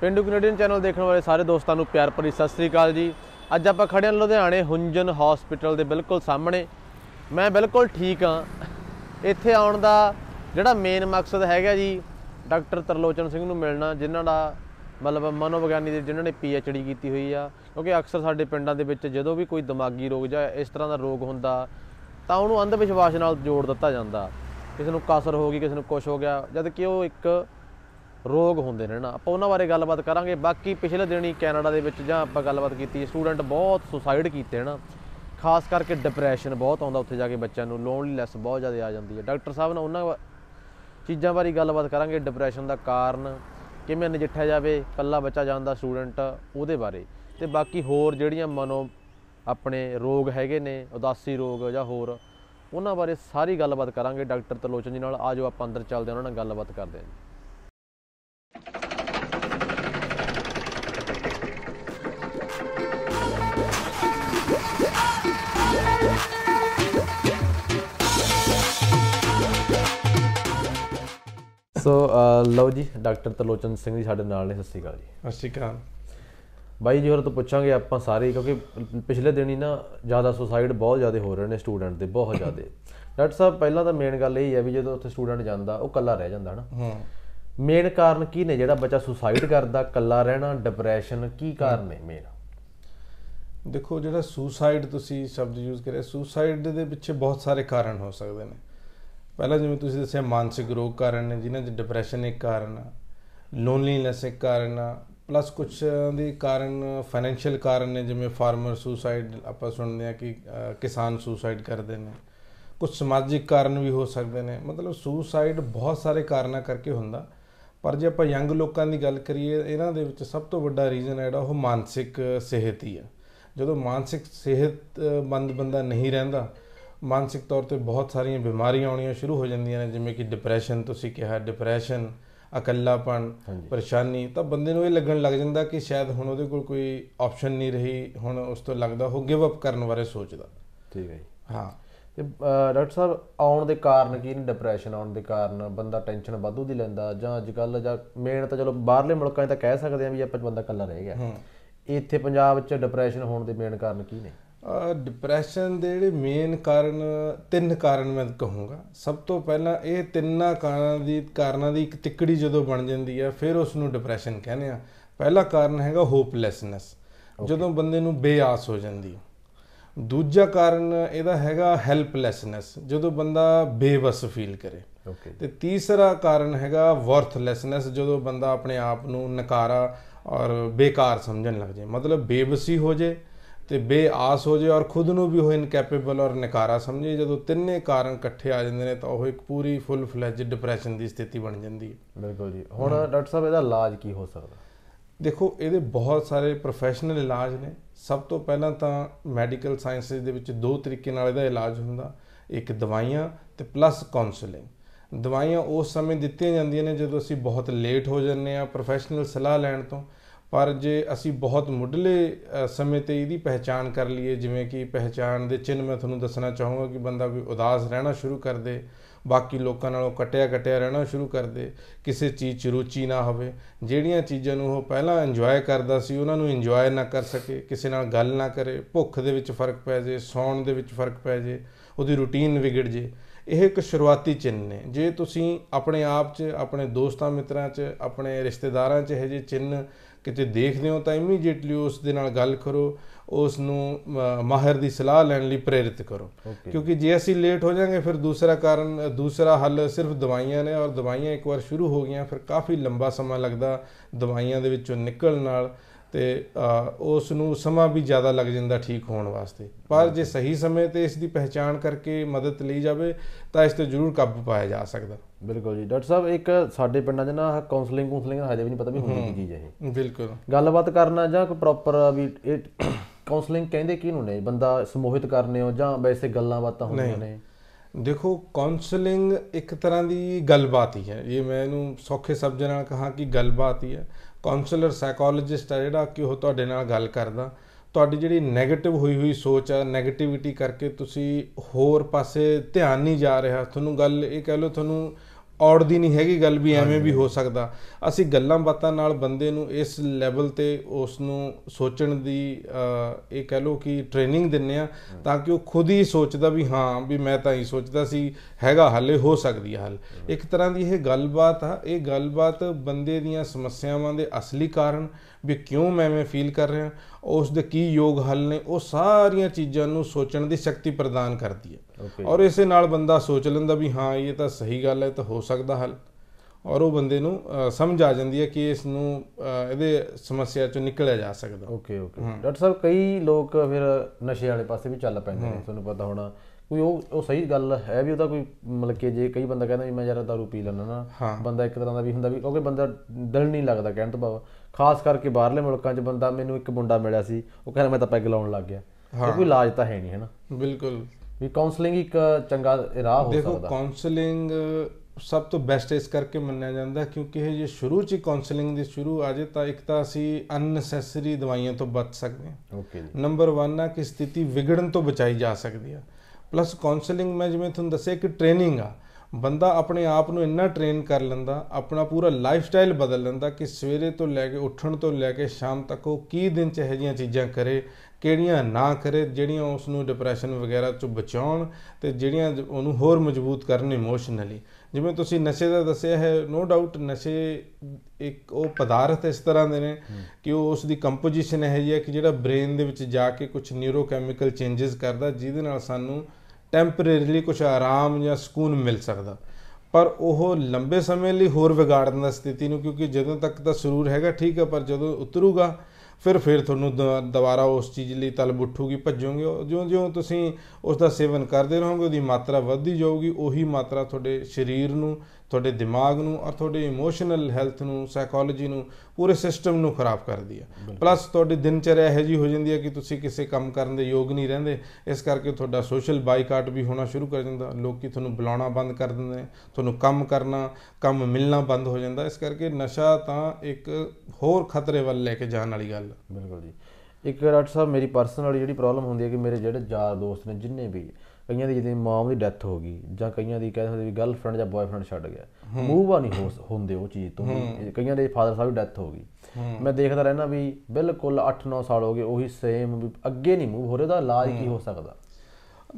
ਪਿੰਡੂ Canadian channel ਦੇਖਣ ਵਾਲੇ ਸਾਰੇ ਦੋਸਤਾਂ ਨੂੰ ਪਿਆਰ ਭਰੀ ਸਤਿ ਸ੍ਰੀ ਅਕਾਲ ਜੀ ਅੱਜ ਆਪਾਂ ਖੜੇ ਹਾਂ ਲੁਧਿਆਣੇ ਹੁੰਜਨ ਹਸਪੀਟਲ ਦੇ ਬਿਲਕੁਲ ਸਾਹਮਣੇ ਮੈਂ ਬਿਲਕੁਲ ਠੀਕ ਹਾਂ ਇੱਥੇ ਆਉਣ ਦਾ ਜਿਹੜਾ ਮੇਨ ਮਕਸਦ ਹੈਗਾ ਜੀ ਡਾਕਟਰ ਤਰਲੋਚਨ ਸਿੰਘ ਨੂੰ ਮਿਲਣਾ ਜਿਨ੍ਹਾਂ ਦਾ ਮਤਲਬ ਮਨੋਵਿਗਿਆਨੀ ਦੇ ਜਿਨ੍ਹਾਂ ਨੇ ਪੀ ਐਚ ਡੀ ਕੀਤੀ ਹੋਈ ਆ ਕਿਉਂਕਿ ਅਕਸਰ ਸਾਡੇ ਪਿੰਡਾਂ ਦੇ ਵਿੱਚ ਜਦੋਂ ਵੀ ਕੋਈ ਦਿਮਾਗੀ ਰੋਗ ਜਾਂ ਇਸ ਤਰ੍ਹਾਂ ਦਾ ਰੋਗ ਹੁੰਦਾ ਤਾਂ ਉਹਨੂੰ ਅੰਧ ਵਿਸ਼ਵਾਸ ਨਾਲ ਜੋੜ ਦਿੱਤਾ ਜਾਂਦਾ ਕਿਸੇ ਨੂੰ ਕਸਰ ਹੋ ਗਈ ਕਿਸੇ ਨੂੰ ਕੁਝ ਹੋ ਗਿਆ ਜਦ ਕਿ ਉਹ ਇੱਕ ਰੋਗ ਹੁੰਦੇ ਨੇ ਨਾ ਆਪਾਂ ਉਹਨਾਂ ਬਾਰੇ ਗੱਲਬਾਤ ਕਰਾਂਗੇ ਬਾਕੀ ਪਿਛਲੇ ਦਿਨੀ ਕੈਨੇਡਾ ਦੇ ਵਿੱਚ ਜਾਂ ਆਪਾਂ ਗੱਲਬਾਤ ਕੀਤੀ ਸਟੂਡੈਂਟ ਬਹੁਤ ਸੁਸਾਈਡ ਕੀਤੇ ਨਾ ਖਾਸ ਕਰਕੇ ਡਿਪਰੈਸ਼ਨ ਬਹੁਤ ਆਉਂਦਾ ਉੱਥੇ ਜਾ ਕੇ ਬੱਚਿਆਂ ਨੂੰ ਲੋਨਲੀਨੈਸ ਬਹੁਤ ਜ਼ਿਆਦਾ ਆ ਜਾਂਦੀ ਹੈ ਡਾਕਟਰ ਸਾਹਿਬ ਨਾਲ ਉਹਨਾਂ ਚੀਜ਼ਾਂ ਬਾਰੇ ਗੱਲਬਾਤ ਕਰਾਂਗੇ ਡਿਪਰੈਸ਼ਨ ਦਾ ਕਾਰਨ ਕਿਵੇਂ ਨਜਿੱਠਿਆ ਜਾਵੇ ਕੱਲਾ ਬੱਚਾ ਜਾਂਦਾ ਸਟੂਡੈਂਟ ਉਹਦੇ ਬਾਰੇ ਤੇ ਬਾਕੀ ਹੋਰ ਜਿਹੜੀਆਂ ਮਨੋ ਆਪਣੇ ਰੋਗ ਹੈਗੇ ਨੇ ਉਦਾਸੀ ਰੋਗ ਜਾਂ ਹੋਰ ਉਹਨਾਂ ਬਾਰੇ ਸਾਰੀ ਗੱਲਬਾਤ ਕਰਾਂਗੇ ਡਾਕਟਰ ਤਲੋਚਨ ਜੀ ਨਾਲ ਆਜੋ ਆਪਾਂ ਅੰਦਰ ਚੱਲਦੇ ਹਾਂ ਉਹਨਾਂ ਨਾਲ ਗੱਲਬਾਤ ਕਰਦੇ ਹਾਂ ਸੋ uh, ਲਓ ਜੀ ਡਾਕਟਰ ਤਲੋਚਨ ਸਿੰਘ ਜੀ ਸਾਡੇ ਨਾਲ ਨੇ ਸਤਿ ਸ਼੍ਰੀ ਅਕਾਲ ਜੀ ਸਤਿ ਸ਼੍ਰੀ ਅਕਾਲ ਬਾਈ ਜੀ ਹੋਰ ਤੋਂ ਪੁੱਛਾਂਗੇ ਆਪਾਂ ਸਾਰੇ ਕਿਉਂਕਿ ਪਿਛਲੇ ਦਿਨ ਹੀ ਨਾ ਜ਼ਿਆਦਾ ਸੁਸਾਈਡ ਬਹੁਤ ਜ਼ਿਆਦਾ ਹੋ ਰਹੇ ਨੇ ਸਟੂਡੈਂਟ ਦੇ ਬਹੁਤ ਜ਼ਿਆਦਾ ਡਾਕਟਰ ਸਾਹਿਬ ਪਹਿਲਾਂ ਤਾਂ ਮੇਨ ਗੱਲ ਇਹ ਹੈ ਵੀ ਜਦੋਂ ਉੱਥੇ ਸਟੂਡੈਂਟ ਜਾਂਦਾ ਉਹ ਕੱਲਾ ਰਹਿ ਜਾਂਦਾ ਹਨਾ ਹਾਂ ਮੇਨ ਕਾਰਨ ਕੀ ਨੇ ਜਿਹੜਾ ਬੱਚਾ ਸੁਸਾਈਡ ਕਰਦਾ ਕੱਲਾ ਰਹਿਣਾ ਡਿਪਰੈਸ਼ਨ ਕੀ ਕਾਰਨ ਨੇ ਮੇਨ ਦੇਖੋ ਜਿਹੜਾ ਸੁਸਾਈਡ ਤੁਸੀਂ ਸ਼ਬਦ ਯੂਜ਼ ਕਰਿਆ ਸੁਸਾਈਡ ਦੇ ਪਿੱਛੇ ਬਹੁਤ ਸਾਰੇ ਕਾਰਨ ਹੋ ਸਕਦੇ ਨੇ ਪਹਿਲਾਂ ਜਿਵੇਂ ਤੁਸੀਂ ਦੱਸਿਆ ਮਾਨਸਿਕ ਰੋਗ ਕਾਰਨ ਨੇ ਜਿਨ੍ਹਾਂ ਦੇ ਡਿਪਰੈਸ਼ਨ ਇੱਕ ਕਾਰਨ ਆ ਲੋਨਲੀਨੈਸ ਇੱਕ ਕਾਰਨ ਆ ਪਲੱਸ ਕੁਝ ਦੇ ਕਾਰਨ ਫਾਈਨੈਂਸ਼ੀਅਲ ਕਾਰਨ ਨੇ ਜਿਵੇਂ ਫਾਰਮਰ ਸੁਸਾਈਡ ਆਪਾਂ ਸੁਣਦੇ ਆ ਕਿ ਕਿਸਾਨ ਸੁਸਾਈਡ ਕਰਦੇ ਨੇ ਕੁਝ ਸਮਾਜਿਕ ਕਾਰਨ ਵੀ ਹੋ ਸਕਦੇ ਨੇ ਮਤਲਬ ਸੁਸਾਈਡ ਬਹੁਤ ਸਾਰੇ ਕਾਰਨਾਂ ਕਰਕੇ ਹੁੰਦਾ ਪਰ ਜੇ ਆਪਾਂ ਯੰਗ ਲੋਕਾਂ ਦੀ ਗੱਲ ਕਰੀਏ ਇਹਨਾਂ ਦੇ ਵਿੱਚ ਸਭ ਤੋਂ ਵੱਡਾ ਰੀਜ਼ਨ ਹੈ ਜਿਹੜਾ ਉਹ ਮਾਨਸਿਕ ਸਿਹਤ ਹੀ ਆ ਜਦੋਂ ਮਾਨਸਿਕ ਸਿਹਤ ਬੰਦ ਬੰਦਾ ਨਹੀਂ ਰਹਿੰਦਾ ਮਾਨਸਿਕ ਤੌਰ ਤੇ ਬਹੁਤ ਸਾਰੀਆਂ ਬਿਮਾਰੀਆਂ ਆਉਣੀਆਂ ਸ਼ੁਰੂ ਹੋ ਜਾਂਦੀਆਂ ਨੇ ਜਿਵੇਂ ਕਿ ਡਿਪਰੈਸ਼ਨ ਤੁਸੀਂ ਕਿਹਾ ਡਿਪਰੈਸ਼ਨ ਇਕੱਲਾਪਣ ਪਰੇਸ਼ਾਨੀ ਤਾਂ ਬੰਦੇ ਨੂੰ ਇਹ ਲੱਗਣ ਲੱਗ ਜਾਂਦਾ ਕਿ ਸ਼ਾਇਦ ਹੁਣ ਉਹਦੇ ਕੋਲ ਕੋਈ ਆਪਸ਼ਨ ਨਹੀਂ ਰਹੀ ਹੁਣ ਉਸ ਤੋਂ ਲੱਗਦਾ ਉਹ ਗਿਵ ਅਪ ਕਰਨ ਬਾਰੇ ਸੋਚਦਾ ਠੀਕ ਹੈ ਜੀ ਹਾਂ ਤੇ ਡਾਕਟਰ ਸਾਹਿਬ ਆਉਣ ਦੇ ਕਾਰਨ ਕੀ ਨੇ ਡਿਪਰੈਸ਼ਨ ਆਉਣ ਦੇ ਕਾਰਨ ਬੰਦਾ ਟੈਨਸ਼ਨ ਵਾਧੂ ਦੀ ਲੈਂਦਾ ਜਾਂ ਅੱਜ ਕੱਲ ਜਾਂ ਮੇਨ ਤਾਂ ਚਲੋ ਬਾਹਰਲੇ ਮੁਲਕਾਂ 'ਚ ਤਾਂ ਕਹਿ ਸਕਦੇ ਆ ਵੀ ਆਪਾਂ ਬੰਦਾ ਇਕੱਲਾ ਰਹਿ ਗਿਆ ਇੱਥੇ ਪੰਜਾਬ 'ਚ ਡਿਪਰੈਸ਼ਨ ਹੋਣ ਦੇ ਮੇਨ ਕਾਰਨ ਕੀ ਨੇ ਡਿਪਰੈਸ਼ਨ ਦੇ ਜਿਹੜੇ ਮੇਨ ਕਾਰਨ ਤਿੰਨ ਕਾਰਨ ਮੈਂ ਕਹੂੰਗਾ ਸਭ ਤੋਂ ਪਹਿਲਾਂ ਇਹ ਤਿੰਨਾਂ ਕਾਰਨਾਂ ਦੀ ਕਾਰਨਾਂ ਦੀ ਇੱਕ ਤਿੱਕੜੀ ਜਦੋਂ ਬਣ ਜਾਂਦੀ ਹੈ ਫਿਰ ਉਸ ਨੂੰ ਡਿਪਰੈਸ਼ਨ ਕਹਿੰਦੇ ਆ ਪਹਿਲਾ ਕਾਰਨ ਹੈਗਾ ਹੋਪਲੈਸਨੈਸ ਜਦੋਂ ਬੰਦੇ ਨੂੰ ਬੇਆਸ ਹੋ ਜਾਂਦੀ ਹੈ ਦੂਜਾ ਕਾਰਨ ਇਹਦਾ ਹੈਗਾ ਹੈਲਪਲੈਸਨੈਸ ਜਦੋਂ ਬੰਦਾ ਬੇਵਸ ਫੀਲ ਕਰੇ ਤੇ ਤੀਸਰਾ ਕਾਰਨ ਹੈਗਾ ਵਰਥਲੈਸਨੈਸ ਜਦੋਂ ਬੰਦਾ ਆਪਣੇ ਆਪ ਨੂੰ ਨਕਾਰਾ ਔਰ ਬੇਕਾਰ ਸਮਝਣ ਲੱਗ ਜਾਏ ਮਤਲਬ ਬੇਵਸੀ ਹੋ ਜਾਏ ਤੇ ਬੇਆਸ ਹੋ ਜੇ ਔਰ ਖੁਦ ਨੂੰ ਵੀ ਉਹ ਇਨਕੈਪੇਬਲ ਔਰ ਨਕਾਰਾ ਸਮਝੇ ਜਦੋਂ ਤਿੰਨੇ ਕਾਰਨ ਇਕੱਠੇ ਆ ਜਾਂਦੇ ਨੇ ਤਾਂ ਉਹ ਇੱਕ ਪੂਰੀ ਫੁੱਲ ਫਲੈਜਡ ਡਿਪਰੈਸ਼ਨ ਦੀ ਸਥਿਤੀ ਬਣ ਜਾਂਦੀ ਹੈ ਬਿਲਕੁਲ ਜੀ ਹੁਣ ਡਾਕਟਰ ਸਾਹਿਬ ਇਹਦਾ ਇਲਾਜ ਕੀ ਹੋ ਸਕਦਾ ਦੇਖੋ ਇਹਦੇ ਬਹੁਤ ਸਾਰੇ ਪ੍ਰੋਫੈਸ਼ਨਲ ਇਲਾਜ ਨੇ ਸਭ ਤੋਂ ਪਹਿਲਾਂ ਤਾਂ ਮੈਡੀਕਲ ਸਾਇੰਸਿਸ ਦੇ ਵਿੱਚ ਦੋ ਤਰੀਕੇ ਨਾਲ ਇਹਦਾ ਇਲਾਜ ਹੁੰਦਾ ਇੱਕ ਦਵਾਈਆਂ ਤੇ ਪਲੱਸ ਕਾਉਂਸਲਿੰਗ ਦਵਾਈਆਂ ਉਸ ਸਮੇਂ ਦਿੱਤੀਆਂ ਜਾਂਦੀਆਂ ਨੇ ਜਦੋਂ ਅਸੀਂ ਬਹੁਤ ਲੇਟ ਹੋ ਜਾਂਦੇ ਆ ਪ੍ਰੋਫੈਸ਼ਨਲ ਸਲਾਹ ਲੈਣ ਤੋਂ ਪਰ ਜੇ ਅਸੀਂ ਬਹੁਤ ਮੁੱਢਲੇ ਸਮੇਂ ਤੇ ਇਹਦੀ ਪਹਿਚਾਨ ਕਰ ਲਈਏ ਜਿਵੇਂ ਕਿ ਪਹਿਚਾਨ ਦੇ ਚਿੰਨ ਮੈਂ ਤੁਹਾਨੂੰ ਦੱਸਣਾ ਚਾਹੂੰਗਾ ਕਿ ਬੰਦਾ ਕੋਈ ਉਦਾਸ ਰਹਿਣਾ ਸ਼ੁਰੂ ਕਰ ਦੇ ਬਾਕੀ ਲੋਕਾਂ ਨਾਲੋਂ ਕਟਿਆ ਕਟਿਆ ਰਹਿਣਾ ਸ਼ੁਰੂ ਕਰ ਦੇ ਕਿਸੇ ਚੀਜ਼ 'ਚ ਰੁਚੀ ਨਾ ਹੋਵੇ ਜਿਹੜੀਆਂ ਚੀਜ਼ਾਂ ਨੂੰ ਉਹ ਪਹਿਲਾਂ ਇੰਜੋਏ ਕਰਦਾ ਸੀ ਉਹਨਾਂ ਨੂੰ ਇੰਜੋਏ ਨਾ ਕਰ ਸਕੇ ਕਿਸੇ ਨਾਲ ਗੱਲ ਨਾ ਕਰੇ ਭੁੱਖ ਦੇ ਵਿੱਚ ਫਰਕ ਪੈ ਜੇ ਸੌਣ ਦੇ ਵਿੱਚ ਫਰਕ ਪੈ ਜੇ ਉਹਦੀ ਰੁਟੀਨ ਵਿਗੜ ਜੇ ਇਹ ਇੱਕ ਸ਼ੁਰੂਆਤੀ ਚਿੰਨ ਨੇ ਜੇ ਤੁਸੀਂ ਆਪਣੇ ਆਪ 'ਚ ਆਪਣੇ ਦੋਸਤਾਂ ਮਿੱਤਰਾਂ 'ਚ ਆਪਣੇ ਰਿਸ਼ਤੇਦਾਰਾਂ 'ਚ ਇਹ ਜੇ ਚਿੰਨ ਕਿਤੇ ਦੇਖਦੇ ਹੋ ਤਾਂ ਇਮੀਡੀਏਟਲੀ ਉਸ ਦੇ ਨਾਲ ਗੱਲ ਕਰੋ ਉਸ ਨੂੰ ਮਾਹਰ ਦੀ ਸਲਾਹ ਲੈਣ ਲਈ ਪ੍ਰੇਰਿਤ ਕਰੋ ਕਿਉਂਕਿ ਜੇ ਅਸੀਂ ਲੇਟ ਹੋ ਜਾਾਂਗੇ ਫਿਰ ਦੂਸਰਾ ਕਾਰਨ ਦੂਸਰਾ ਹੱਲ ਸਿਰਫ ਦਵਾਈਆਂ ਨੇ ਔਰ ਦਵਾਈਆਂ ਇੱਕ ਵਾਰ ਸ਼ੁਰੂ ਹੋ ਗਈਆਂ ਫਿਰ ਕਾਫੀ ਲੰਬਾ ਸਮਾਂ ਲੱਗਦਾ ਦਵਾਈਆਂ ਦੇ ਵਿੱਚੋਂ ਨਿਕਲਣ ਨਾਲ ਤੇ ਉਸ ਨੂੰ ਸਮਾਂ ਵੀ ਜ਼ਿਆਦਾ ਲੱਗ ਜਾਂਦਾ ਠੀਕ ਹੋਣ ਵਾਸਤੇ ਪਰ ਜੇ ਸਹੀ ਸਮੇਂ ਤੇ ਇਸ ਦੀ ਪਹਿਚਾਣ ਕਰਕੇ ਮਦਦ ਲਈ ਜਾਵੇ ਤਾਂ ਇਸ ਤੇ ਜ਼ਰੂਰ ਕਾਬੂ ਪਾਇਆ ਜਾ ਸਕਦਾ ਬਿਲਕੁਲ ਜੀ ਡਾਕਟਰ ਸਾਹਿਬ ਇੱਕ ਸਾਡੇ ਪਿੰਡਾਂ 'ਚ ਨਾ ਕਾਉਂਸਲਿੰਗ ਕਾਉਂਸਲਿੰਗ ਹਜੇ ਵੀ ਨਹੀਂ ਪਤਾ ਵੀ ਹੁੰਦੀ ਕੀ ਚੀਜ਼ ਹੈ ਇਹ ਬਿਲਕੁਲ ਗੱਲਬਾਤ ਕਰਨਾ ਜਾਂ ਕੋਈ ਪ੍ਰੋਪਰ ਵੀ ਇਹ ਕਾਉਂਸਲਿੰਗ ਕਹਿੰਦੇ ਕਿਹਨੂੰ ਨੇ ਬੰਦਾ ਸਮੋਹਿਤ ਕਰਨੇ ਹੋ ਜਾਂ ਵੈਸੇ ਗੱਲਾਂ ਬਾਤਾਂ ਹੁੰਦੀਆਂ ਨੇ ਦੇਖੋ ਕਾਉਂਸਲਿੰਗ ਇੱਕ ਤਰ੍ਹਾਂ ਦੀ ਗੱਲਬਾਤ ਹੀ ਹੈ ਇਹ ਮੈਂ ਇਹਨੂੰ ਸੌਖੇ ਸ਼ਬਦਾਂ ਨਾਲ ਕਹਾ ਕਿ ਗੱਲਬਾਤ ਹੀ ਹੈ ਕਾਉਂਸਲਰ ਸਾਈਕੋਲੋਜਿਸਟ ਹੈ ਜਿਹੜਾ ਕਿ ਉਹ ਤੁਹਾਡੇ ਨਾਲ ਗੱਲ ਕਰਦਾ ਤੁਹਾਡੀ ਜਿਹੜੀ 네ਗੇਟਿਵ ਹੋਈ ਹੋਈ ਸੋਚ ਹੈ 네ਗੇਟਿਵਿਟੀ ਕਰਕੇ ਤੁਸੀਂ ਹੋਰ ਪਾਸੇ ਧਿਆਨ ਨਹੀਂ ਜਾ ਰਿਹਾ ਤੁਹਾਨੂੰ ਗੱਲ ਇਹ ਕਹਿ ਲਓ ਤੁਹਾਨੂੰ ਔੜ ਦੀ ਨਹੀਂ ਹੈਗੀ ਗੱਲ ਵੀ ਐਵੇਂ ਵੀ ਹੋ ਸਕਦਾ ਅਸੀਂ ਗੱਲਾਂ ਬਾਤਾਂ ਨਾਲ ਬੰਦੇ ਨੂੰ ਇਸ ਲੈਵਲ ਤੇ ਉਸ ਨੂੰ ਸੋਚਣ ਦੀ ਇਹ ਕਹਿ ਲੋ ਕਿ ਟ੍ਰੇਨਿੰਗ ਦਿੰਨੇ ਆ ਤਾਂ ਕਿ ਉਹ ਖੁਦ ਹੀ ਸੋਚਦਾ ਵੀ ਹਾਂ ਵੀ ਮੈਂ ਤਾਂ ਹੀ ਸੋਚਦਾ ਸੀ ਹੈਗਾ ਹੱਲੇ ਹੋ ਸਕਦੀ ਹੈ ਹੱਲ ਇੱਕ ਤਰ੍ਹਾਂ ਦੀ ਇਹ ਗੱਲਬਾਤ ਆ ਇਹ ਗੱਲਬਾਤ ਬੰਦੇ ਦੀਆਂ ਸਮੱਸਿਆਵਾਂ ਦੇ ਅਸਲੀ ਕਾਰਨ ਵੀ ਕਿਉਂ ਮੈਂ ਐਵੇਂ ਫੀਲ ਕਰ ਰਿਹਾ ਉਸ ਦੇ ਕੀ ਯੋਗ ਹੱਲ ਨੇ ਉਹ ਸਾਰੀਆਂ ਚੀਜ਼ਾਂ ਨੂੰ ਸੋਚਣ ਦੀ ਸ਼ਕਤੀ ਪ੍ਰਦਾਨ ਕਰਦੀ ਹੈ ਔਰ ਇਸੇ ਨਾਲ ਬੰਦਾ ਸੋਚ ਲੈਂਦਾ ਵੀ ਹਾਂ ਇਹ ਤਾਂ ਸਹੀ ਗੱਲ ਹੈ ਤਾਂ ਹੋ ਸਕਦਾ ਹੱਲ ਔਰ ਉਹ ਬੰਦੇ ਨੂੰ ਸਮਝ ਆ ਜਾਂਦੀ ਹੈ ਕਿ ਇਸ ਨੂੰ ਇਹਦੇ ਸਮੱਸਿਆ ਚੋਂ ਨਿਕਲਿਆ ਜਾ ਸਕਦਾ ਓਕੇ ਓਕੇ ਡਾਕਟਰ ਸਾਹਿਬ ਕਈ ਲੋਕ ਫਿਰ ਨਸ਼ੇ ਵਾਲੇ ਪਾਸੇ ਵੀ ਚੱਲ ਪੈਂਦੇ ਨੇ ਤੁਹਾਨੂੰ ਪਤਾ ਹੋਣਾ ਕੋਈ ਉਹ ਉਹ ਸਹੀ ਗੱਲ ਹੈ ਵੀ ਉਹਦਾ ਕੋਈ ਮਤਲਬ ਕਿ ਜੇ ਕਈ ਬੰਦਾ ਕਹਿੰਦਾ ਵੀ ਮੈਂ ਯਾਰ ਦਾਰੂ ਪੀ ਲੈਣਾ ਨਾ ਬੰਦਾ ਇੱਕ ਤਰ੍ਹਾਂ ਦਾ ਵੀ ਹੁੰਦਾ ਵੀ ਕਿਉਂਕਿ ਬੰਦਾ ਦਿਲ ਨਹੀਂ ਲੱਗਦਾ ਕਹਿਣ ਤੋਂ ਬਾਅਦ ਖਾਸ ਕਰਕੇ ਬਾਹਰਲੇ ਮੁਲਕਾਂ 'ਚ ਬੰਦਾ ਮੈਨੂੰ ਇੱਕ ਮੁੰਡਾ ਮਿਲਿਆ ਸੀ ਉਹ ਕਹਿੰਦਾ ਮੈਂ ਤਾਂ ਪੈਗ ਲਾਉਣ ਲੱਗ ਗਿਆ ਤੇ ਕੋਈ ਇਲਾਜ ਤਾਂ ਹੈ ਨਹੀਂ ਹੈ ਨਾ ਬਿਲਕੁਲ ਵੀ ਕਾਉਂਸਲਿੰਗ ਇੱਕ ਚੰਗਾ ਰਾਹ ਹੋ ਸਕਦਾ ਦੇਖੋ ਕਾਉਂਸਲਿੰਗ ਸਭ ਤੋਂ ਬੈਸਟ ਇਸ ਕਰਕੇ ਮੰਨਿਆ ਜਾਂਦਾ ਕਿਉਂਕਿ ਇਹ ਜੇ ਸ਼ੁਰੂ ਚ ਕਾਉਂਸਲਿੰਗ ਦੀ ਸ਼ੁਰੂ ਆ ਜੇ ਤਾਂ ਇੱਕ ਤਾਂ ਅਸੀਂ ਅਨਨੈਸੈਸਰੀ ਦਵਾਈਆਂ ਤੋਂ ਬਚ ਸਕਦੇ ਹਾਂ ਓਕੇ ਜੀ ਨੰਬਰ 1 ਆ ਕਿ ਸਥਿਤੀ ਵਿਗੜਨ ਤੋਂ ਬਚਾਈ ਜਾ ਸਕਦੀ ਆ ਪਲੱਸ ਕਾਉਂਸਲਿੰਗ ਮੈਂ ਜਿਵੇਂ ਤੁਹਾਨੂੰ ਦੱਸਿਆ ਕਿ ਟ੍ਰੇਨਿੰਗ ਆ ਬੰਦਾ ਆਪਣੇ ਆਪ ਨੂੰ ਇੰਨਾ ਟ੍ਰੇਨ ਕਰ ਲੈਂਦਾ ਆਪਣਾ ਪੂਰਾ ਲਾਈਫ ਸਟਾਈਲ ਬਦਲ ਲੈਂਦਾ ਕਿ ਸਵੇਰੇ ਤੋਂ ਲੈ ਕੇ ਉੱਠਣ ਤੋਂ ਲੈ ਕੇ ਸ਼ਾਮ ਤੱਕ ਉਹ ਕੀ ਦਿਨ ਚ ਇਹ ਜੀਆਂ ਚੀਜ਼ਾਂ ਕਰੇ ਕਿਹੜੀਆਂ ਨਾ ਕਰੇ ਜਿਹੜੀਆਂ ਉਸ ਨੂੰ ਡਿਪਰੈਸ਼ਨ ਵਗੈਰਾ ਤੋਂ ਬਚਾਉਣ ਤੇ ਜਿਹੜੀਆਂ ਉਹਨੂੰ ਹੋਰ ਮਜ਼ਬੂਤ ਕਰਨ ਇਮੋਸ਼ਨਲੀ ਜਿਵੇਂ ਤੁਸੀਂ ਨਸ਼ੇ ਦਾ ਦੱਸਿਆ ਹੈ ਨੋ ਡਾਊਟ ਨਸ਼ੇ ਇੱਕ ਉਹ ਪਦਾਰਥ ਇਸ ਤਰ੍ਹਾਂ ਦੇ ਨੇ ਕਿ ਉਹ ਉਸ ਦੀ ਕੰਪੋਜੀਸ਼ਨ ਹੈ ਜੀ ਕਿ ਜਿਹੜਾ ਬ੍ਰੇਨ ਦੇ ਵਿੱਚ ਜਾ ਕੇ ਕੁਝ ਨਿਊਰੋਕੈਮੀਕਲ ਚੇਂजेस ਕਰਦਾ ਜਿਹਦੇ ਨਾਲ ਸਾਨੂੰ ਟੈਂਪਰੇਰੀਲੀ ਕੁਝ ਆਰਾਮ ਜਾਂ ਸਕੂਨ ਮਿਲ ਸਕਦਾ ਪਰ ਉਹ ਲੰਬੇ ਸਮੇਂ ਲਈ ਹੋਰ ਵਿਗਾੜਨ ਦਾ ਸਥਿਤੀ ਨੂੰ ਕਿਉਂਕਿ ਜਦੋਂ ਤੱਕ ਤਾਂ ਸਰੂਰ ਹੈਗਾ ਠੀਕ ਹੈ ਪਰ ਜਦੋਂ ਉਤਰੂਗਾ ਫਿਰ ਫਿਰ ਤੁਹਾਨੂੰ ਦੁਬਾਰਾ ਉਸ ਚੀਜ਼ ਲਈ ਤਲਬ ਉੱਠੂਗੀ ਭੱਜੋਗੇ ਜਿਉਂ-ਜਿਉਂ ਤੁਸੀਂ ਉਸ ਦਾ ਸੇਵਨ ਕਰਦੇ ਰਹੋਗੇ ਉਹਦੀ ਮਾਤਰਾ ਵੱਧਦੀ ਜਾਊਗੀ ਉਹੀ ਮਾਤਰਾ ਤੁਹਾਡੇ ਸਰੀਰ ਨੂੰ ਤੁਹਾਡੇ ਦਿਮਾਗ ਨੂੰ ਔਰ ਤੁਹਾਡੇ ਇਮੋਸ਼ਨਲ ਹੈਲਥ ਨੂੰ ਸਾਈਕੋਲੋਜੀ ਨੂੰ ਪੂਰੇ ਸਿਸਟਮ ਨੂੰ ਖਰਾਬ ਕਰਦੀ ਹੈ ਪਲੱਸ ਤੁਹਾਡੀ ਦਿਨਚਰਿਆ ਇਹ ਜੀ ਹੋ ਜਾਂਦੀ ਹੈ ਕਿ ਤੁਸੀਂ ਕਿਸੇ ਕੰਮ ਕਰਨ ਦੇ ਯੋਗ ਨਹੀਂ ਰਹਿੰਦੇ ਇਸ ਕਰਕੇ ਤੁਹਾਡਾ ਸੋਸ਼ਲ ਬਾਈਕਾਟ ਵੀ ਹੋਣਾ ਸ਼ੁਰੂ ਕਰ ਜਾਂਦਾ ਲੋਕੀ ਤੁਹਾਨੂੰ ਬੁਲਾਉਣਾ ਬੰਦ ਕਰ ਦਿੰਦੇ ਤੁਹਾਨੂੰ ਕੰਮ ਕਰਨਾ ਕੰਮ ਮਿਲਣਾ ਬੰਦ ਹੋ ਜਾਂਦਾ ਇਸ ਕਰਕੇ ਨਸ਼ਾ ਤਾਂ ਇੱਕ ਹੋਰ ਖਤਰੇ ਵੱਲ ਲੈ ਕੇ ਜਾਣ ਵਾਲੀ ਗੱਲ ਬਿਲਕੁਲ ਜੀ ਇੱਕ ਰਾਟ ਸਾਹਿਬ ਮੇਰੀ ਪਰਸਨਲ ਜਿਹੜੀ ਪ੍ਰੋਬਲਮ ਹੁੰਦੀ ਹੈ ਕਿ ਮੇਰੇ ਜਿਹੜੇ ਯਾਰ ਦੋਸਤ ਨੇ ਜਿੰਨੇ ਵੀ ਕਈਆਂ ਦੀ ਜਿਹਦੀ ਮਾਮ ਦੀ ਡੈਥ ਹੋ ਗਈ ਜਾਂ ਕਈਆਂ ਦੀ ਕਹਿੰਦੇ ਵੀ ਗਰਲਫ੍ਰੈਂਡ ਜਾਂ ਬॉयਫ੍ਰੈਂਡ ਛੱਡ ਗਿਆ ਮੂਵ ਆ ਨਹੀਂ ਹੁੰਦੇ ਉਹ ਚੀਜ਼ ਤੋਂ ਕਈਆਂ ਦੇ ਫਾਦਰ ਸਾਹਿਬ ਦੀ ਡੈਥ ਹੋ ਗਈ ਮੈਂ ਦੇਖਦਾ ਰਹਿਣਾ ਵੀ ਬਿਲਕੁਲ 8-9 ਸਾਲ ਹੋ ਗਏ ਉਹੀ ਸੇਮ ਵੀ ਅੱਗੇ ਨਹੀਂ ਮੂਵ ਹੋ ਰਿਹਾ ਦਾ ਇਲਾਜ ਕੀ ਹੋ ਸਕਦਾ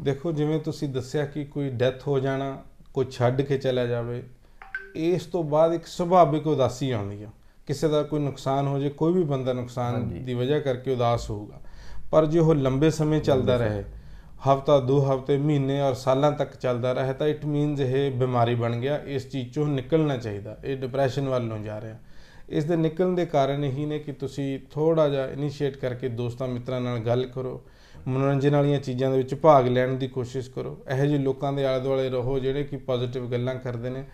ਦੇਖੋ ਜਿਵੇਂ ਤੁਸੀਂ ਦੱਸਿਆ ਕਿ ਕੋਈ ਡੈਥ ਹੋ ਜਾਣਾ ਕੋਈ ਛੱਡ ਕੇ ਚਲਾ ਜਾਵੇ ਇਸ ਤੋਂ ਬਾਅਦ ਇੱਕ ਸੁਭਾਵਿਕ ਉਦਾਸੀ ਆਉਂਦੀ ਆ ਕਿਸੇ ਦਾ ਕੋਈ ਨੁਕਸਾਨ ਹੋ ਜੇ ਕੋਈ ਵੀ ਬੰਦਾ ਨੁਕਸਾਨ ਦੀ ਵਜ੍ਹਾ ਕਰਕੇ ਉਦਾਸ ਹੋਊਗਾ ਪਰ ਜੇ ਉਹ ਲੰਬੇ ਸਮੇਂ ਚੱਲਦਾ ਰਹੇ ਹਫਤਾ ਦੋ ਹਫਤੇ ਮਹੀਨੇ ਔਰ ਸਾਲਾਂ ਤੱਕ ਚੱਲਦਾ ਰਹੇ ਤਾਂ ਇਟ ਮੀਨਸ ਇਹ ਬਿਮਾਰੀ ਬਣ ਗਿਆ ਇਸ ਚੀਜ਼ ਚੋਂ ਨਿਕਲਣਾ ਚਾਹੀਦਾ ਇਹ ਡਿਪਰੈਸ਼ਨ ਵੱਲ ਨੂੰ ਜਾ ਰਿਹਾ ਇਸ ਦੇ ਨਿਕਲਣ ਦੇ ਕਾਰਨ ਇਹ ਨੇ ਕਿ ਤੁਸੀਂ ਥੋੜਾ ਜਿਹਾ ਇਨੀਸ਼ੀਏਟ ਕਰਕੇ ਦੋਸਤਾਂ ਮਿੱਤਰਾਂ ਨਾਲ ਗੱਲ ਕਰੋ ਮਨੋਰੰਜਨ ਵਾਲੀਆਂ ਚੀਜ਼ਾਂ ਦੇ ਵਿੱਚ ਭਾਗ ਲੈਣ ਦੀ ਕੋਸ਼ਿਸ਼ ਕਰੋ ਇਹੋ ਜਿਹੇ ਲੋਕਾਂ ਦੇ ਆਲੇ ਦੁਆਲੇ ਰਹੋ ਜਿਹੜੇ ਕਿ ਪੋਜ਼ਿਟਿਵ ਗੱਲਾਂ ਕਰਦੇ ਨੇ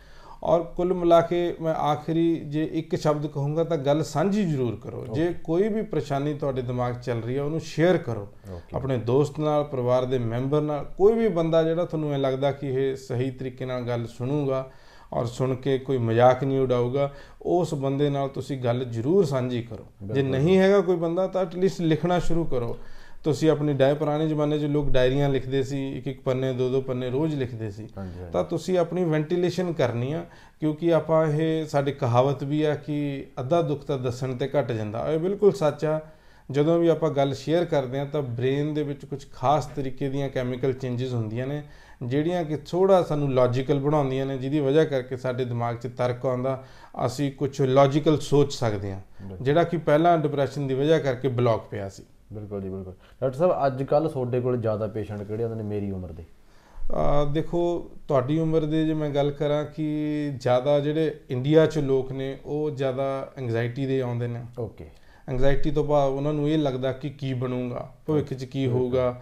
ਔਰ ਕੁੱਲ ਮਿਲਾ ਕੇ ਮੈਂ ਆਖਰੀ ਜੇ ਇੱਕ ਸ਼ਬਦ ਕਹੂੰਗਾ ਤਾਂ ਗੱਲ ਸਾਂਝੀ ਜ਼ਰੂਰ ਕਰੋ ਜੇ ਕੋਈ ਵੀ ਪਰੇਸ਼ਾਨੀ ਤੁਹਾਡੇ ਦਿਮਾਗ 'ਚ ਚੱਲ ਰਹੀ ਹੈ ਉਹਨੂੰ ਸ਼ੇਅਰ ਕਰੋ ਆਪਣੇ ਦੋਸਤ ਨਾਲ ਪਰਿਵਾਰ ਦੇ ਮੈਂਬਰ ਨਾਲ ਕੋਈ ਵੀ ਬੰਦਾ ਜਿਹੜਾ ਤੁਹਾਨੂੰ ਇਹ ਲੱਗਦਾ ਕਿ ਇਹ ਸਹੀ ਤਰੀਕੇ ਨਾਲ ਗੱਲ ਸੁਣੂਗਾ ਔਰ ਸੁਣ ਕੇ ਕੋਈ ਮਜ਼ਾਕ ਨਹੀਂ ਉਡਾਊਗਾ ਉਸ ਬੰਦੇ ਨਾਲ ਤੁਸੀਂ ਗੱਲ ਜ਼ਰੂਰ ਸਾਂਝੀ ਕਰੋ ਜੇ ਨਹੀਂ ਹੈਗਾ ਕੋਈ ਬੰਦਾ ਤਾਂ ਐਟਲੀਸਟ ਲਿਖਣਾ ਸ਼ੁਰੂ ਕਰੋ ਤੁਸੀਂ ਆਪਣੀ ਡਾਇ ਪੁਰਾਣੇ ਜ਼ਮਾਨੇ 'ਚ ਲੋਕ ਡਾਇਰੀਆਂ ਲਿਖਦੇ ਸੀ ਇੱਕ ਇੱਕ ਪੰਨੇ ਦੋ ਦੋ ਪੰਨੇ ਰੋਜ਼ ਲਿਖਦੇ ਸੀ ਤਾਂ ਤੁਸੀਂ ਆਪਣੀ ਵੈਂਟੀਲੇਸ਼ਨ ਕਰਨੀ ਆ ਕਿਉਂਕਿ ਆਪਾਂ ਇਹ ਸਾਡੇ ਕਹਾਵਤ ਵੀ ਆ ਕਿ ਅੱਧਾ ਦੁੱਖ ਤਾਂ ਦੱਸਣ ਤੇ ਘਟ ਜਾਂਦਾ ਇਹ ਬਿਲਕੁਲ ਸੱਚ ਆ ਜਦੋਂ ਵੀ ਆਪਾਂ ਗੱਲ ਸ਼ੇਅਰ ਕਰਦੇ ਆ ਤਾਂ ਬ੍ਰੇਨ ਦੇ ਵਿੱਚ ਕੁਝ ਖਾਸ ਤਰੀਕੇ ਦੀਆਂ ਕੈਮੀਕਲ ਚੇਂਜਸ ਹੁੰਦੀਆਂ ਨੇ ਜਿਹੜੀਆਂ ਕਿ ਥੋੜਾ ਸਾਨੂੰ ਲੌਜੀਕਲ ਬਣਾਉਂਦੀਆਂ ਨੇ ਜਿਹਦੀ ਵਜ੍ਹਾ ਕਰਕੇ ਸਾਡੇ ਦਿਮਾਗ 'ਚ ਤਰਕ ਆਉਂਦਾ ਅਸੀਂ ਕੁਝ ਲੌਜੀਕਲ ਸੋਚ ਸਕਦੇ ਆ ਜਿਹੜਾ ਕਿ ਪਹਿਲਾਂ ਡਿਪਰੈਸ਼ਨ ਦੀ ਵਜ੍ਹਾ ਕਰਕੇ ਬਲੌਕ ਪਿਆ ਸੀ ਬਿਲਕੁਲ ਜੀ ਬਿਲਕੁਲ ਡਾਕਟਰ ਸਾਹਿਬ ਅੱਜ ਕੱਲ ਤੁਹਾਡੇ ਕੋਲ ਜ਼ਿਆਦਾ ਪੇਸ਼ੈਂਟ ਕਿਹੜੇ ਆਉਂਦੇ ਨੇ ਮੇਰੀ ਉਮਰ ਦੇ ਆ ਦੇਖੋ ਤੁਹਾਡੀ ਉਮਰ ਦੇ ਜੇ ਮੈਂ ਗੱਲ ਕਰਾਂ ਕਿ ਜ਼ਿਆਦਾ ਜਿਹੜੇ ਇੰਡੀਆ 'ਚ ਲੋਕ ਨੇ ਉਹ ਜ਼ਿਆਦਾ ਐਂਗਜ਼ਾਇਟੀ ਦੇ ਆਉਂਦੇ ਨੇ ਓਕੇ ਐਂਗਜ਼ਾਇਟੀ ਤੋਂ ਬਾਅਦ ਉਹਨਾਂ ਨੂੰ ਇਹ ਲੱਗਦਾ ਕਿ ਕੀ ਬਣੂਗਾ ਭਵਿੱਖ 'ਚ ਕੀ ਹੋਊਗਾ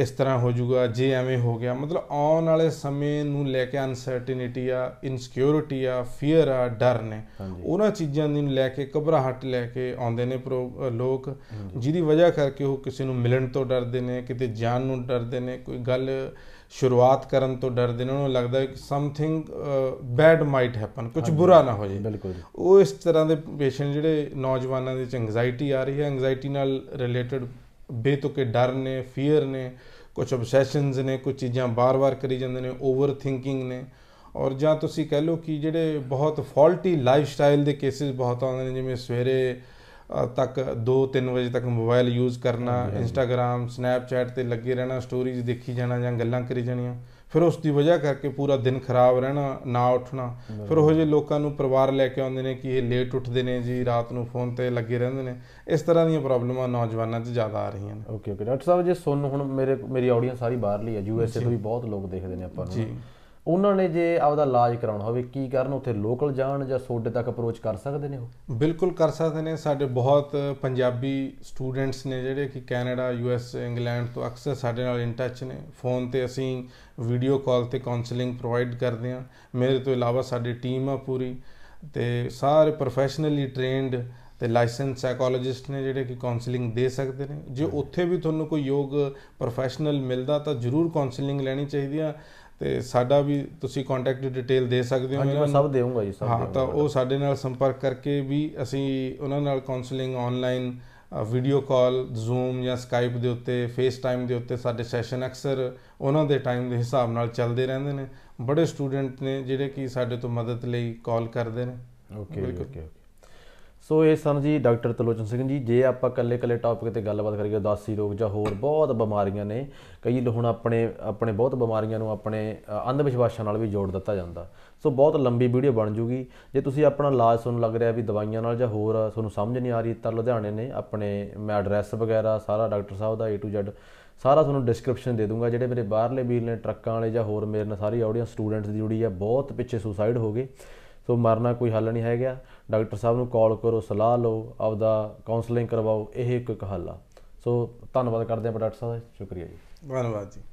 ਇਸ ਤਰ੍ਹਾਂ ਹੋ ਜਾਊਗਾ ਜੇ ਐਵੇਂ ਹੋ ਗਿਆ ਮਤਲਬ ਆਉਣ ਵਾਲੇ ਸਮੇਂ ਨੂੰ ਲੈ ਕੇ ਅਨਸਰਟਨਿਟੀ ਆ ਇਨਸਿਕਿਉਰਿਟੀ ਆ ਫੀਅਰ ਆ ਡਰ ਨੇ ਉਹਨਾਂ ਚੀਜ਼ਾਂ ਨੂੰ ਲੈ ਕੇ ਘਬਰਾਹਟ ਲੈ ਕੇ ਆਉਂਦੇ ਨੇ ਲੋਕ ਜਿਹਦੀ ਵਜ੍ਹਾ ਕਰਕੇ ਉਹ ਕਿਸੇ ਨੂੰ ਮਿਲਣ ਤੋਂ ਡਰਦੇ ਨੇ ਕਿਤੇ ਜਾਣ ਨੂੰ ਡਰਦੇ ਨੇ ਕੋਈ ਗੱਲ ਸ਼ੁਰੂਆਤ ਕਰਨ ਤੋਂ ਡਰਦੇ ਨੇ ਉਹਨਾਂ ਨੂੰ ਲੱਗਦਾ ਕਿ ਸਮਥਿੰਗ ਬੈਡ ਮਾਈਟ ਹੈਪਨ ਕੁਝ ਬੁਰਾ ਨਾ ਹੋ ਜਾਏ ਉਹ ਇਸ ਤਰ੍ਹਾਂ ਦੇ ਪੇਸ਼ੈਂਟ ਜਿਹੜੇ ਨੌਜਵਾਨਾਂ ਦੇ ਵਿੱਚ ਐਂਗਜ਼ਾਇਟੀ ਆ ਰਹੀ ਹੈ ਐਂਗਜ਼ਾਇਟੀ ਨਾਲ ਰਿਲੇਟਡ ਬੇਤੁਕੇ ਡਰ ਨੇ ਫੀਅਰ ਨੇ ਕੁਝ ਆਬਸੈਸ਼ਨਸ ਨੇ ਕੁਝ ਚੀਜ਼ਾਂ ਬਾਰ-ਬਾਰ ਕਰੀ ਜਾਂਦੇ ਨੇ ਓਵਰ ਥਿੰਕਿੰਗ ਨੇ ਔਰ ਜਾਂ ਤੁਸੀਂ ਕਹਿ ਲਓ ਕਿ ਜਿਹੜੇ ਬਹੁਤ ਫਾਲਟੀ ਲਾਈਫ ਸਟਾਈਲ ਦੇ ਕੇਸਿਸ ਬਹੁਤ ਆਉਂਦੇ ਨੇ ਜਿਵੇਂ ਸਵੇਰੇ ਤੱਕ 2-3 ਵਜੇ ਤੱਕ ਮੋਬਾਈਲ ਯੂਜ਼ ਕਰਨਾ ਇੰਸਟਾਗ੍ਰam ਸਨੈਪਚੈਟ ਤੇ ਲੱਗੇ ਰਹਿਣਾ ਸਟੋਰੀਜ਼ ਦੇਖੀ ਜਾਣਾ ਜਾਂ ਗੱਲਾਂ ਕਰੀ ਜਾਣੀਆਂ ਫਿਰ ਉਸ ਦੀ ਵਜ੍ਹਾ ਕਰਕੇ ਪੂਰਾ ਦਿਨ ਖਰਾਬ ਰਹਿਣਾ ਨਾ ਉੱਠਣਾ ਫਿਰ ਉਹ ਜੇ ਲੋਕਾਂ ਨੂੰ ਪਰਿਵਾਰ ਲੈ ਕੇ ਆਉਂਦੇ ਨੇ ਕਿ ਇਹ ਲੇਟ ਉੱਠਦੇ ਨੇ ਜੀ ਰਾਤ ਨੂੰ ਫੋਨ ਤੇ ਲੱਗੇ ਰਹਿੰਦੇ ਨੇ ਇਸ ਤਰ੍ਹਾਂ ਦੀਆਂ ਪ੍ਰੋਬਲਮਾਂ ਨੌਜਵਾਨਾਂ 'ਚ ਜ਼ਿਆਦਾ ਆ ਰਹੀਆਂ ਨੇ ਓਕੇ ਓਕੇ ਡਾਕਟਰ ਸਾਹਿਬ ਜੇ ਸੁਣ ਹੁਣ ਮੇਰੇ ਮੇਰੀ ਆਡੀਅנס ਸਾਰੀ ਬਾਹਰਲੀ ਹੈ ਯੂ ਐਸ ਏ ਤੋਂ ਵੀ ਬਹੁਤ ਲੋਕ ਦੇਖਦੇ ਨੇ ਆਪਾਂ ਨੂੰ ਜੀ ਉਹਨਾਂ ਨੇ ਜੇ ਆਪਦਾ ਇਲਾਜ ਕਰਾਉਣਾ ਹੋਵੇ ਕੀ ਕਰਨ ਉੱਥੇ ਲੋਕਲ ਜਾਣ ਜਾਂ ਸੋਡੇ ਤੱਕ ਅਪਰੋਚ ਕਰ ਸਕਦੇ ਨੇ ਉਹ ਬਿਲਕੁਲ ਕਰ ਸਕਦੇ ਨੇ ਸਾਡੇ ਬਹੁਤ ਪੰਜਾਬੀ ਸਟੂਡੈਂਟਸ ਨੇ ਜਿਹੜੇ ਕਿ ਕੈਨੇਡਾ ਯੂ ਐਸ ਇੰਗਲੈਂਡ ਤੋਂ ਅਕਸਰ ਸਾਡੇ ਨਾਲ ਇਨ ਟੱਚ ਨੇ ਫੋਨ ਤੇ ਅਸੀਂ ਵੀਡੀਓ ਕਾਲ ਤੇ ਕਾਉਂਸਲਿੰਗ ਪ੍ਰੋਵਾਈਡ ਕਰਦੇ ਹਾਂ ਮੇਰੇ ਤੋਂ ਇਲਾਵਾ ਸਾਡੀ ਟੀਮ ਆ ਪੂਰੀ ਤੇ ਸਾਰੇ ਪ੍ਰੋਫੈਸ਼ਨਲੀ ਟ੍ਰੇਨਡ ਤੇ ਲਾਇਸੈਂਸ ਸਾਈਕੋਲੋਜਿਸਟ ਨੇ ਜਿਹੜੇ ਕਿ ਕਾਉਂਸਲਿੰਗ ਦੇ ਸਕਦੇ ਨੇ ਜੇ ਉੱਥੇ ਵੀ ਤੁਹਾਨੂੰ ਕੋਈ ਯੋਗ ਪ੍ਰੋਫੈਸ਼ਨਲ ਮਿਲਦਾ ਤਾਂ ਜ਼ਰੂਰ ਕਾਉਂਸਲਿੰਗ ਲੈਣੀ ਚਾਹੀਦੀ ਆ ਤੇ ਸਾਡਾ ਵੀ ਤੁਸੀਂ ਕੰਟੈਕਟ ਡਿਟੇਲ ਦੇ ਸਕਦੇ ਹੋ ਹਾਂਜੀ ਮੈਂ ਸਭ ਦੇਵਾਂਗਾ ਜੀ ਸਭ ਹਾਂ ਤਾਂ ਉਹ ਸਾਡੇ ਨਾਲ ਸੰਪਰਕ ਕਰਕੇ ਵੀ ਅਸੀਂ ਉਹਨਾਂ ਨਾਲ counselling online video call Zoom ਜਾਂ ਸਕਾਈਪ ਦੇ ਉੱਤੇ ਫੇਸ ਟਾਈਮ ਦੇ ਉੱਤੇ ਸਾਡੇ ਸੈਸ਼ਨ ਅਕਸਰ ਉਹਨਾਂ ਦੇ ਟਾਈਮ ਦੇ ਹਿਸਾਬ ਨਾਲ ਚੱਲਦੇ ਰਹਿੰਦੇ ਨੇ ਬੜੇ ਸਟੂਡੈਂਟ ਨੇ ਜਿਹੜੇ ਕਿ ਸਾਡੇ ਤੋਂ ਮਦਦ ਲਈ ਕਾਲ ਕਰਦੇ ਨੇ ਓਕੇ ਓਕੇ ਸੋ ਇਹ ਸਨ ਜੀ ਡਾਕਟਰ ਤਲੋਚਨ ਸਿੰਘ ਜੀ ਜੇ ਆਪਾਂ ਕੱਲੇ ਕੱਲੇ ਟੌਪਿਕ ਤੇ ਗੱਲਬਾਤ ਕਰੀਏ ਉਦਾਸੀ ਰੋਗ ਜਾਂ ਹੋਰ ਬਹੁਤ ਬਿਮਾਰੀਆਂ ਨੇ ਕਈ ਹੁਣ ਆਪਣੇ ਆਪਣੇ ਬਹੁਤ ਬਿਮਾਰੀਆਂ ਨੂੰ ਆਪਣੇ ਅੰਧ ਵਿਸ਼ਵਾਸਾਂ ਨਾਲ ਵੀ ਜੋੜ ਦਿੱਤਾ ਜਾਂਦਾ ਸੋ ਬਹੁਤ ਲੰਬੀ ਵੀਡੀਓ ਬਣ ਜੂਗੀ ਜੇ ਤੁਸੀਂ ਆਪਣਾ ਇਲਾਜ ਤੁਹਾਨੂੰ ਲੱਗ ਰਿਹਾ ਵੀ ਦਵਾਈਆਂ ਨਾਲ ਜਾਂ ਹੋਰ ਤੁਹਾਨੂੰ ਸਮਝ ਨਹੀਂ ਆ ਰਹੀ ਤਾਂ ਲੁਧਿਆਣੇ ਨੇ ਆਪਣੇ ਮੈਂ ਐਡਰੈਸ ਵਗੈਰਾ ਸਾਰਾ ਡਾਕਟਰ ਸਾਹਿਬ ਦਾ A to Z ਸਾਰਾ ਤੁਹਾਨੂੰ ਡਿਸਕ੍ਰਿਪਸ਼ਨ ਦੇ ਦੂੰਗਾ ਜਿਹੜੇ ਮੇਰੇ ਬਾਹਰਲੇ ਵੀਰ ਨੇ ਟਰੱਕਾਂ ਵਾਲੇ ਜਾਂ ਹੋਰ ਮੇਰੇ ਨਾਲ ਸਾਰੀ ਆਡੀਅנס ਸਟੂਡੈਂਟਸ ਦੀ ਜੁੜੀ ਹੈ ਬਹੁਤ ਪਿੱਛੇ ਸੁਸਾਈਡ ਹੋ ਗਏ ਸੋ ਮਰਨਾ ਕੋਈ ਹੱਲ ਨਹੀਂ ਹੈਗਾ ਡਾਕਟਰ ਸਾਹਿਬ ਨੂੰ ਕਾਲ ਕਰੋ ਸਲਾਹ ਲਓ ਆਪਦਾ ਕਾਉਂਸਲਿੰਗ ਕਰਵਾਓ ਇਹ ਇੱਕ ਹੱਲ ਆ ਸੋ ਧੰਨਵਾਦ ਕਰਦੇ ਆਂ ਡਾਕਟਰ ਸਾਹਿਬ ਦਾ ਸ਼ੁਕਰੀਆ ਜੀ ਧੰਨਵਾਦ ਜੀ